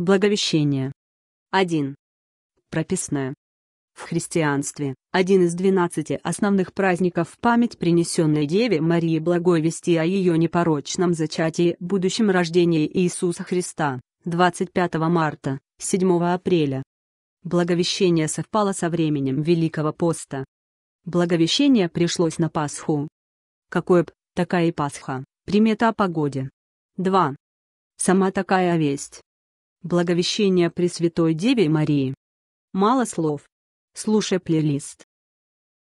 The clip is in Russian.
Благовещение. 1. Прописная. В христианстве один из двенадцати основных праздников в память принесенной Деве Марии благовести о ее непорочном зачатии будущем рождении Иисуса Христа, 25 марта, 7 апреля. Благовещение совпало со временем Великого Поста. Благовещение пришлось на Пасху. Какой б, такая и Пасха, примета о погоде. 2. Сама такая весть Благовещение Пресвятой Деве Марии. Мало слов. Слушай плейлист.